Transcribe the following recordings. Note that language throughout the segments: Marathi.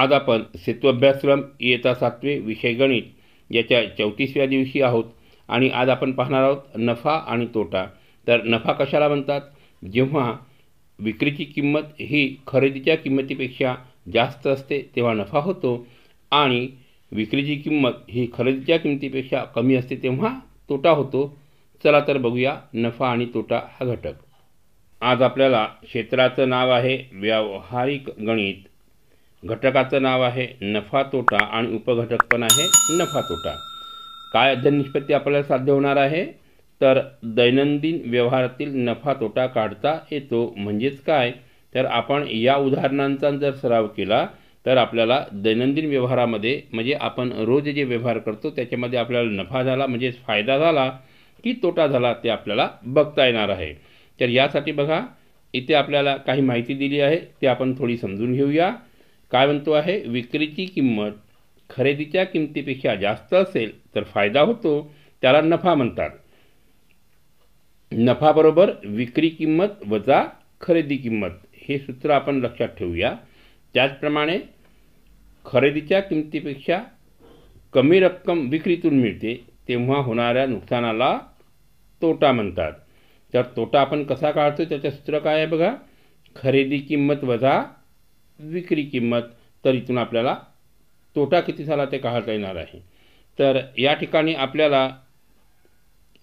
आज आपण अभ्यासक्रम इयता सातवे विषय गणित याच्या चौतीसव्या दिवशी आहोत आणि आज आपण पाहणार आहोत नफा आणि तोटा तर नफा कशाला म्हणतात जेव्हा विक्रीची किंमत ही खरेदीच्या किंमतीपेक्षा जास्त असते तेव्हा नफा होतो आणि विक्रीची किंमत ही खरेदीच्या किंमतीपेक्षा कमी असते तेव्हा तोटा होतो चला तर बघूया नफा आणि तोटा हा घटक आज आपल्याला क्षेत्राचं नाव आहे व्यावहारिक गणित घटकाचं नाव आहे नफा तोटा आणि उपघटक पण आहे नफा तोटा काय अध्ययन निष्पत्ती आपल्याला साध्य होणार आहे तर दैनंदिन व्यवहारातील नफा तोटा काढता येतो म्हणजेच काय तर आपण या उदाहरणांचा जर सराव केला तर आपल्याला दैनंदिन व्यवहारामध्ये म्हणजे आपण रोज जे व्यवहार करतो त्याच्यामध्ये आपल्याला नफा झाला म्हणजेच फायदा झाला की तोटा झाला ते आपल्याला बघता येणार आहे तर यासाठी बघा इथे आपल्याला काही माहिती दिली आहे ते आपण थोडी समजून घेऊया काय म्हणतो आहे विक्रीची किंमत खरेदीच्या किमतीपेक्षा जास्त असेल तर फायदा होतो त्याला नफा म्हणतात नफाबरोबर विक्री किंमत वजा खरेदी किंमत हे सूत्र आपण लक्षात ठेवूया त्याचप्रमाणे खरेदीच्या किमतीपेक्षा कमी रक्कम विक्रीतून मिळते तेव्हा होणाऱ्या नुकसानाला तोटा म्हणतात तर तोटा आपण कसा काढतो त्याचं सूत्र काय आहे बघा खरेदी किंमत वजा विक्री किंमत तर इथून आपल्याला तोटा किती झाला ते काढता येणार आहे तर या ठिकाणी आपल्याला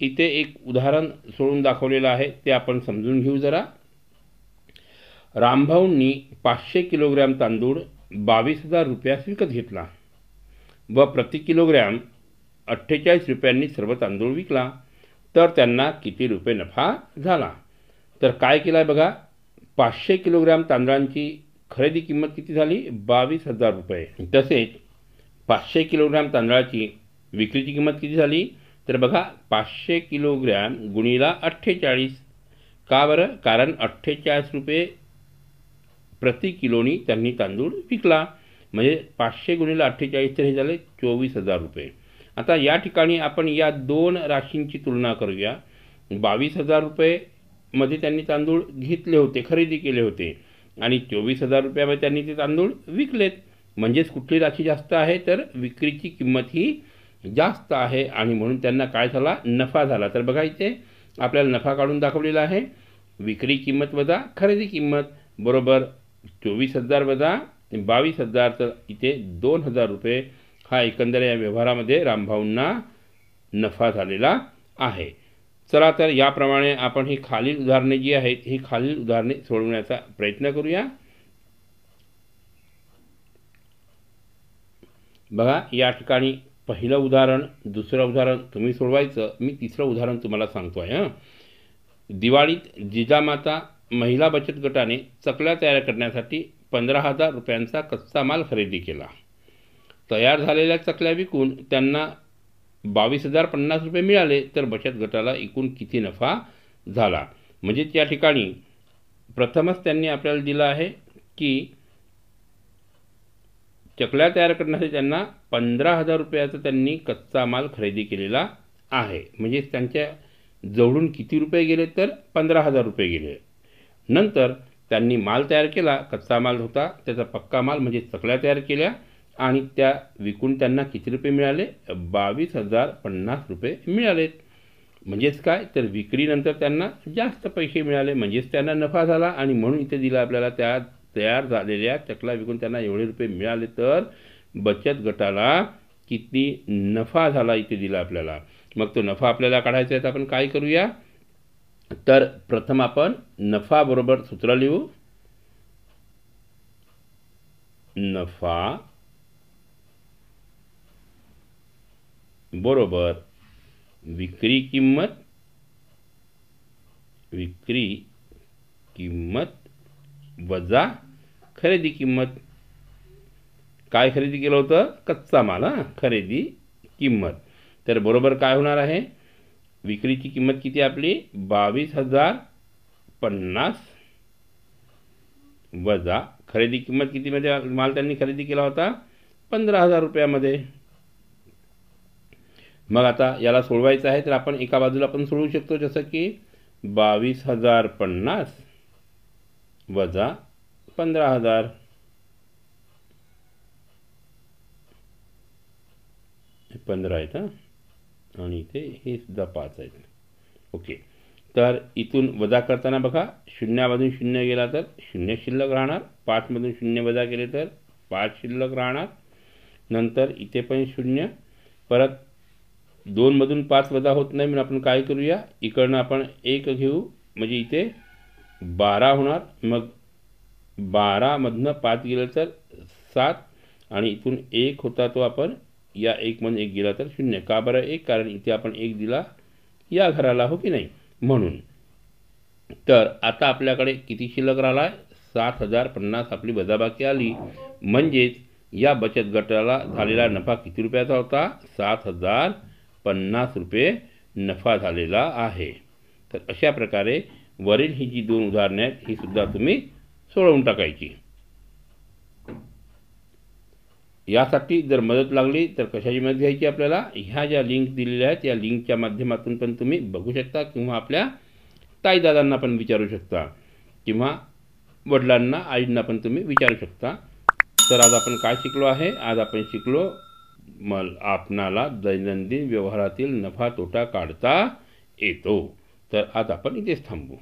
इथे एक उदाहरण सोडून दाखवलेलं आहे ते आपण समजून घेऊ जरा रामभाऊंनी पाचशे किलोग्रॅम तांदूळ बावीस हजार रुपयास विकत घेतला व प्रति किलोग्रॅम अठ्ठेचाळीस रुपयांनी सर्व तांदूळ विकला तर त्यांना किती रुपये नफा झाला तर काय केला आहे बघा पाचशे किलोग्रॅम तांदळांची खरेदी किंमत किती झाली बावीस हजार रुपये तसेच पाचशे किलोग्रॅम तांदळाची विक्रीची किंमत किती झाली तर बघा पाचशे किलोग्रॅम गुणीला अठ्ठेचाळीस का बरं कारण अठ्ठेचाळीस रुपये प्रति किलोनी त्यांनी तांदूळ विकला म्हणजे पाचशे गुणीला अठ्ठेचाळीस तर हे झाले चोवीस हजार रुपये आता या ठिकाणी आपण या दोन राशींची तुलना करूया बावीस हजार रुपये मध्ये त्यांनी तांदूळ घेतले होते खरेदी केले होते आणि चोवीस हजार रुपयामध्ये त्यांनी ते तांदूळ विकलेत म्हणजेच कुठली राशी जास्त आहे तर विक्रीची किंमत ही जास्त आहे आणि म्हणून त्यांना काय झाला नफा झाला तर बघा इथे आपल्याला नफा काढून दाखवलेला आहे विक्री किंमत वजा खरेदी किंमत बरोबर चोवीस हजार वजा बावीस हजार तर इथे दोन हजार रुपये हा एकंदर या व्यवहारामध्ये रामभाऊंना नफा झालेला आहे चला तर याप्रमाणे आपण ही खालील उदाहरणे जी आहेत ही खालील उदाहरणे सोडवण्याचा प्रयत्न करूया बघा या ठिकाणी पहिलं उदाहरण दुसरं उदाहरण तुम्ही सोडवायचं मी तिसरं उदाहरण तुम्हाला सांगतो आहे हां दिवाळीत जिजामाता महिला बचत गटाने चकल्या तयार करण्यासाठी पंधरा हजार रुपयांचा कच्चा माल खरेदी केला तयार झालेल्या चकल्या विकून त्यांना बावीस हजार पन्नास रुपये मिळाले तर बचत गटाला एकूण किती नफा झाला म्हणजे त्या ठिकाणी प्रथमच त्यांनी आपल्याला दिलं आहे की चकल्या तयार करण्यासाठी त्यांना पंधरा हजार रुपयाचा त्यांनी कच्चा माल खरेदी केलेला आहे म्हणजे त्यांच्या जवळून किती रुपये गेले तर पंधरा हजार रुपये गेले नंतर त्यांनी माल तयार केला कच्चा माल होता त्याचा पक्का माल म्हणजे चकल्या तयार केल्या आणि त्या विकून त्यांना किती रुपये मिळाले बावीस हजार पन्नास रुपये मिळालेत म्हणजेच काय तर विक्रीनंतर त्यांना जास्त पैसे मिळाले म्हणजेच त्यांना नफा झाला आणि म्हणून इथे दिला आपल्याला त्या तयार झालेल्या चकला विकून त्यांना एवढे रुपये मिळाले तर बचत गटाला किती नफा झाला इथे दिला आपल्याला मग तो नफा आपल्याला काढायचा आहे तर आपण काय करूया तर प्रथम आपण नफाबरोबर सूत्र लिहू नफा बरोबर विक्री किंमत विक्री किंमत वजा खरेदी किंमत काय खरेदी केलं होतं कच्चा माल हां खरेदी किंमत तर बरोबर काय होणार आहे विक्रीची किंमत किती आपली बावीस हजार पन्नास वजा खरेदी किंमत कितीमध्ये माल त्यांनी खरेदी केला होता पंधरा हजार रुपयामध्ये मग आता याला सोडवायचं आहे तर आपण एका बाजूला पण सोडवू शकतो जसं की बावीस हजार पन्नास वजा पंधरा हजार पंधरा आहेत आणि इथे हे सुद्धा पाच आहेत ओके तर इथून वजा करताना बघा शून्यामधून शून्य गेला तर शून्य शिल्लक राहणार पाचमधून शून्य वजा केले तर पाच शिल्लक राहणार नंतर इथे पण शून्य परत दोनमधून पाच वजा होत नाही म्हणून आपण काय करूया इकडनं आपण एक घेऊ म्हणजे इथे बारा होणार मग बारामधनं पाच गेलं तर सात आणि इथून एक होता तो आपण या एकमधून एक गेला तर शून्य का बरं एक कारण इथे आपण एक दिला या घराला हो की नाही म्हणून तर आता आपल्याकडे किती शिल्लक राहिला आहे सात हजार पन्नास आपली वजाबाकी आली म्हणजेच या बचत गटाला झालेला नफा किती रुपयाचा होता सात हजार पन्नास रुपये नफा झालेला आहे तर अशा प्रकारे वरील ही जी दोन उदाहरणे आहेत ही सुद्धा तुम्ही सोडवून टाकायची यासाठी जर मदत लागली तर कशाची मदत घ्यायची आपल्याला ह्या ज्या लिंक दिलेल्या आहेत या लिंकच्या माध्यमातून पण तुम्ही बघू शकता किंवा आपल्या ताईदादांना पण विचारू शकता किंवा वडिलांना आईंना पण तुम्ही विचारू शकता तर आज आपण काय शिकलो आहे आज आपण शिकलो मल आपणाला दैनंदिन व्यवहारातील नफा तोटा काढता येतो तर आज आपण इथेच थांबू